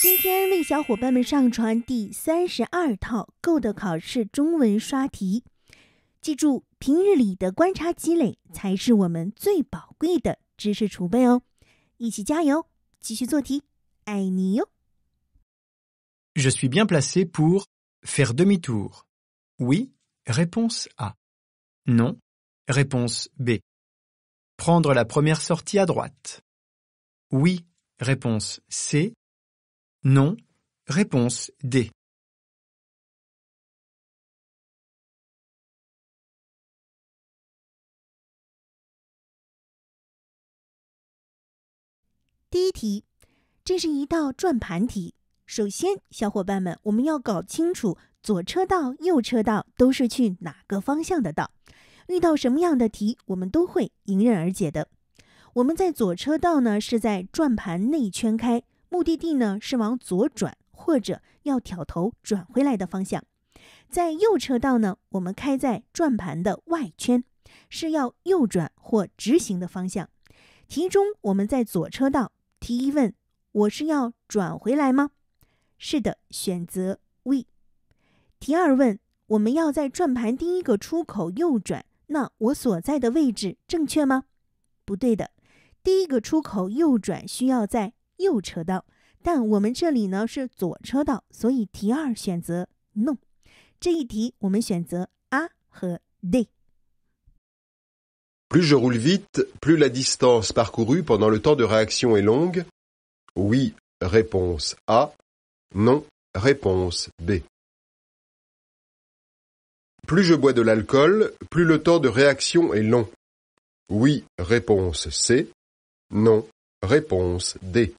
今天为小伙伴们上传第三十二套 Go 的考试中文刷题。记住，平日里的观察积累才是我们最宝贵的知识储备哦！一起加油，继续做题，爱你哟。Je suis bien placé pour faire demi-tour. Oui, réponse A. Non, réponse B. Prendre la première sortie à droite. Oui, réponse C. Non. Réponse D. 第一题，这是一道转盘题。首先，小伙伴们，我们要搞清楚左车道、右车道都是去哪个方向的道。遇到什么样的题，我们都会迎刃而解的。我们在左车道呢，是在转盘内圈开。目的地呢是往左转或者要挑头转回来的方向，在右车道呢，我们开在转盘的外圈，是要右转或直行的方向。题中我们在左车道提一问，我是要转回来吗？是的，选择 V。提二问，我们要在转盘第一个出口右转，那我所在的位置正确吗？不对的，第一个出口右转需要在。Plus je roule vite, plus la distance parcourue pendant le temps de réaction est longue. Oui, réponse A. Non, réponse B. Plus je bois de l'alcool, plus le temps de réaction est long. Oui, réponse C. Non, réponse D.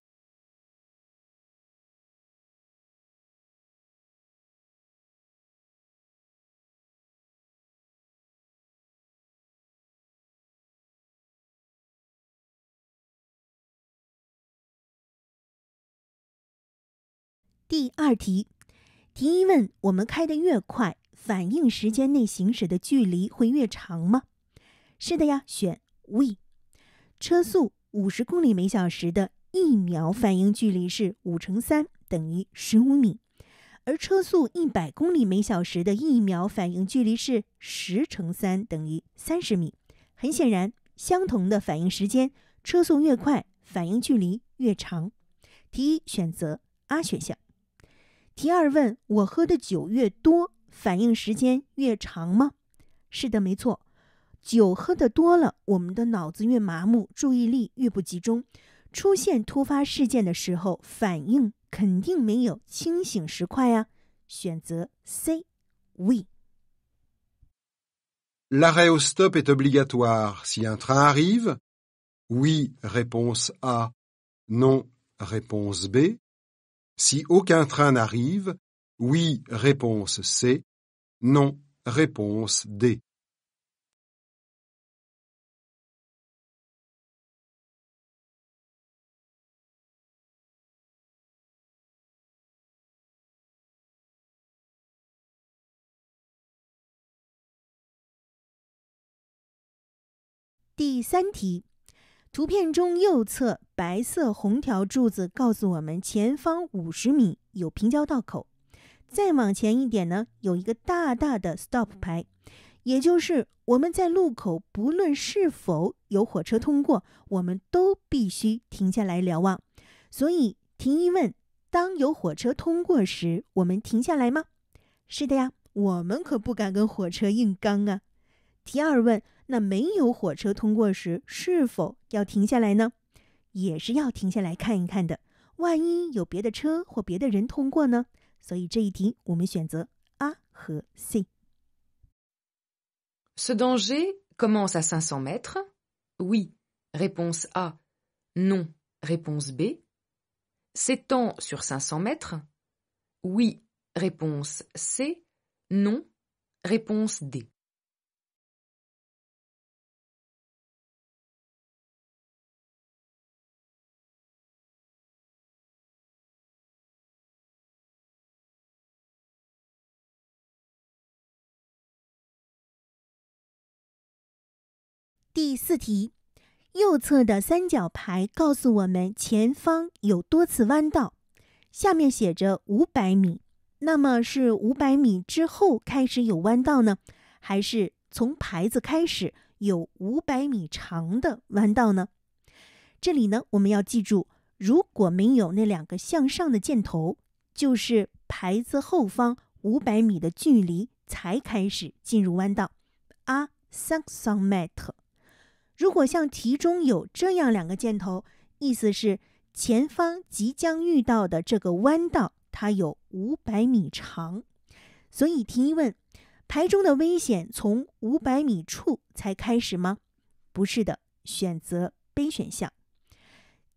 第二题，提一问：我们开的越快，反应时间内行驶的距离会越长吗？是的呀，选 V。车速五十公里每小时的一秒反应距离是五乘三等于十五米，而车速一百公里每小时的一秒反应距离是十乘三等于三十米。很显然，相同的反应时间，车速越快，反应距离越长。题一选择 A 选项。第二问，我喝的酒越多，反应时间越长吗？是的，没错。酒喝得多了，我们的脑子越麻木，注意力越不集中，出现突发事件的时候，反应肯定没有清醒时快呀。选择 C。oui。l'arrêt au stop est obligatoire si un train arrive. oui réponse a non réponse b Si aucun train n'arrive, oui, réponse C, non, réponse D. 图片中右侧白色红条柱子告诉我们，前方五十米有平交道口。再往前一点呢，有一个大大的 stop 牌，也就是我们在路口不论是否有火车通过，我们都必须停下来瞭望。所以，提一问：当有火车通过时，我们停下来吗？是的呀，我们可不敢跟火车硬刚啊。提二问。那没有火车通过时，是否要停下来呢？也是要停下来看一看的。万一有别的车或别的人通过呢？所以这一题我们选择 A 和 C。Ce danger commence à 500 mètres？Oui，réponse A. Non，réponse B. S'étend sur c i n mètres？Oui，réponse C. Non，réponse D. 第四题，右侧的三角牌告诉我们前方有多次弯道，下面写着五百米。那么是五百米之后开始有弯道呢，还是从牌子开始有五百米长的弯道呢？这里呢，我们要记住，如果没有那两个向上的箭头，就是牌子后方五百米的距离才开始进入弯道。啊，三三 met。如果像题中有这样两个箭头，意思是前方即将遇到的这个弯道，它有五百米长。所以，题一问，台中的危险从五百米处才开始吗？不是的，选择 B 选项。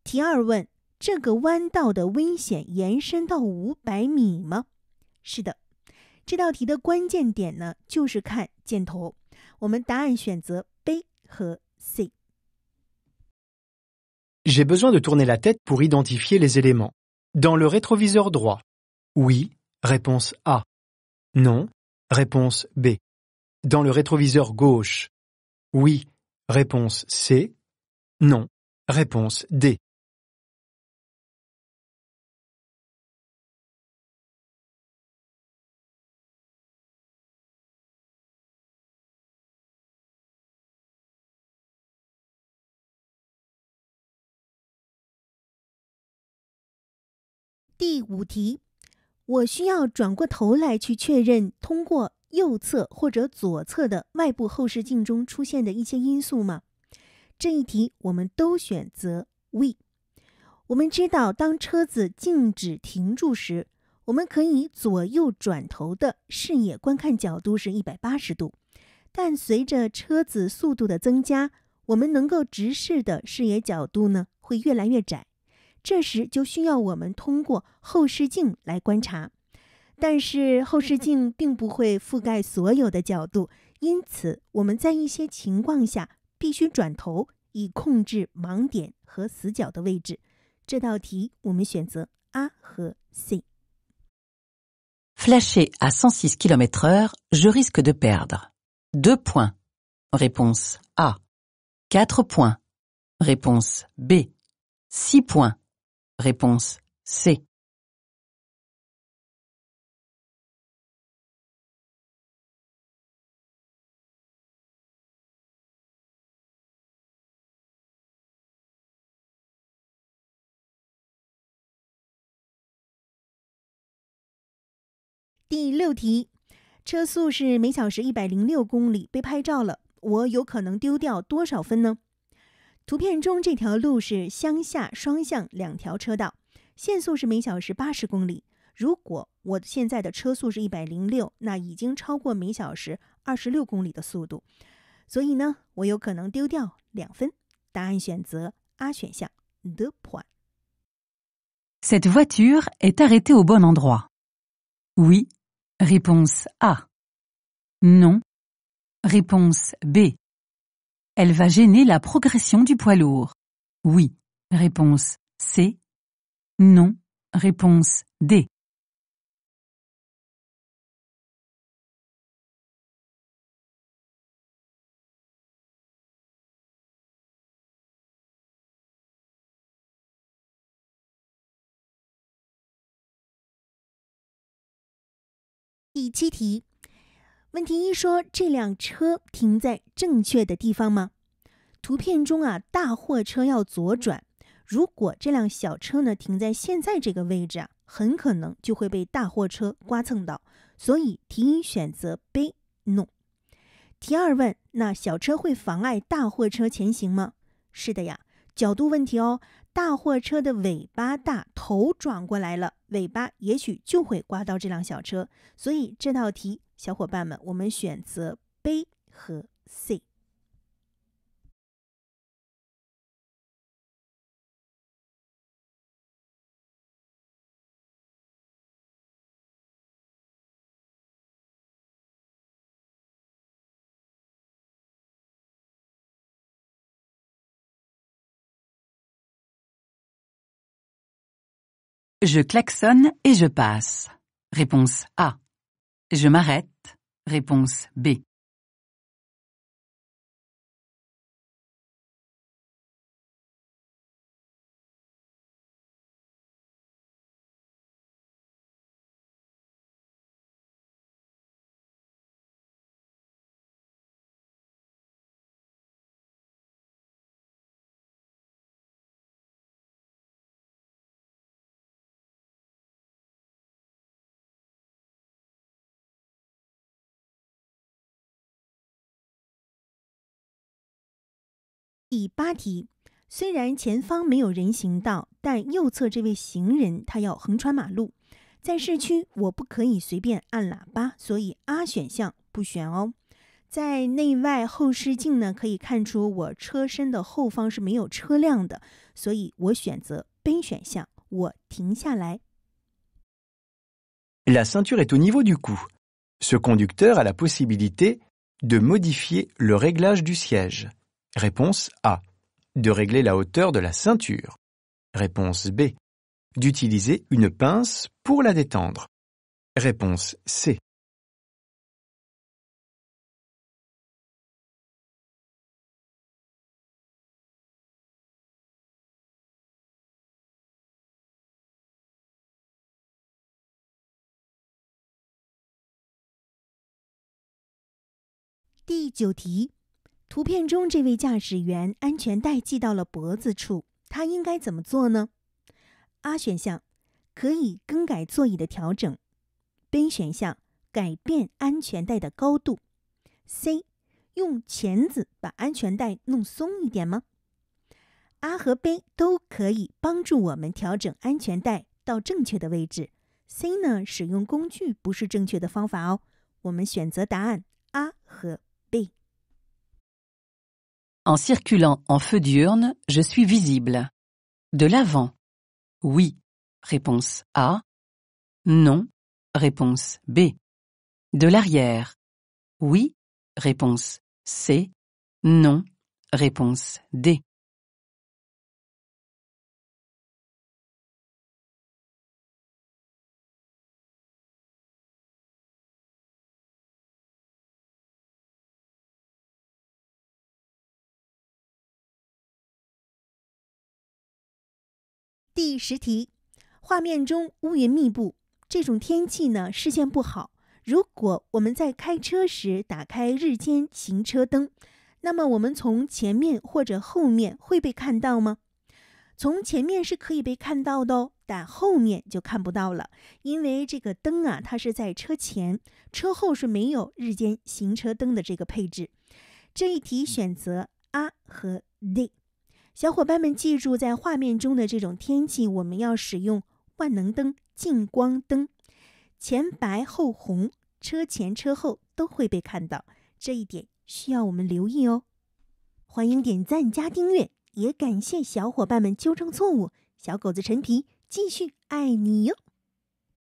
题二问，这个弯道的危险延伸到五百米吗？是的。这道题的关键点呢，就是看箭头。我们答案选择 B 和。J'ai besoin de tourner la tête pour identifier les éléments. Dans le rétroviseur droit. Oui, réponse A. Non, réponse B. Dans le rétroviseur gauche. Oui, réponse C. Non, réponse D. 第五题，我需要转过头来去确认通过右侧或者左侧的外部后视镜中出现的一些因素吗？这一题我们都选择 V。我们知道，当车子静止停住时，我们可以左右转头的视野观看角度是一百八十度，但随着车子速度的增加，我们能够直视的视野角度呢会越来越窄。这时就需要我们通过后视镜来观察，但是后视镜并不会覆盖所有的角度，因此我们在一些情况下必须转头以控制盲点和死角的位置。这道题我们选择 A 和 C。Flasher à 106 km/h, je risque de perdre. Deux points. Réponse A. Quatre points. Réponse B. Six points. Réponse C。第六题，车速是每小时一百零六公里，被拍照了，我有可能丢掉多少分呢？图片中这条路是乡下双向两条车道，限速是每小时八十公里。如果我现在的车速是一百零六，那已经超过每小时二十六公里的速度，所以呢，我有可能丢掉两分。答案选择 A 选项。Cette voiture est arrêtée au bon endroit？Oui. Réponse A. Non. Réponse B. Elle va gêner la progression du poids lourd. Oui. Réponse C. Non. Réponse D. 问题一说这辆车停在正确的地方吗？图片中啊，大货车要左转，如果这辆小车呢停在现在这个位置啊，很可能就会被大货车刮蹭到，所以题一选择 B，no。题二问，那小车会妨碍大货车前行吗？是的呀。角度问题哦，大货车的尾巴大，头转过来了，尾巴也许就会刮到这辆小车，所以这道题，小伙伴们，我们选择 B 和 C。Je klaxonne et je passe. Réponse A. Je m'arrête. Réponse B. 第八题，虽然前方没有人行道，但右侧这位行人他要横穿马路，在市区我不可以随便按喇叭，所以 A 选项不选哦。在内外后视镜呢可以看出我车身的后方是没有车辆的，所以我选择 B 选项，我停下来。La ceinture est au niveau du cou. Ce conducteur a la possibilité de modifier le réglage du siège. Réponse A. De régler la hauteur de la ceinture. Réponse B. D'utiliser une pince pour la détendre. Réponse C. 图片中这位驾驶员安全带系到了脖子处，他应该怎么做呢？A 选项可以更改座椅的调整，B 选项改变安全带的高度，C 用钳子把安全带弄松一点吗？A 和 B 都可以帮助我们调整安全带到正确的位置，C 呢使用工具不是正确的方法哦。我们选择答案 A 和 B。En circulant en feu diurne, je suis visible. De l'avant. Oui. Réponse A. Non. Réponse B. De l'arrière. Oui. Réponse C. Non. Réponse D. 第十题，画面中乌云密布，这种天气呢视线不好。如果我们在开车时打开日间行车灯，那么我们从前面或者后面会被看到吗？从前面是可以被看到的哦，但后面就看不到了，因为这个灯啊，它是在车前，车后是没有日间行车灯的这个配置。这一题选择 A 和 D。小伙伴们记住，在画面中的这种天气，我们要使用万能灯、近光灯，前白后红，车前车后都会被看到，这一点需要我们留意哦。欢迎点赞加订阅，也感谢小伙伴们纠正错误。小狗子陈皮，继续爱你哟。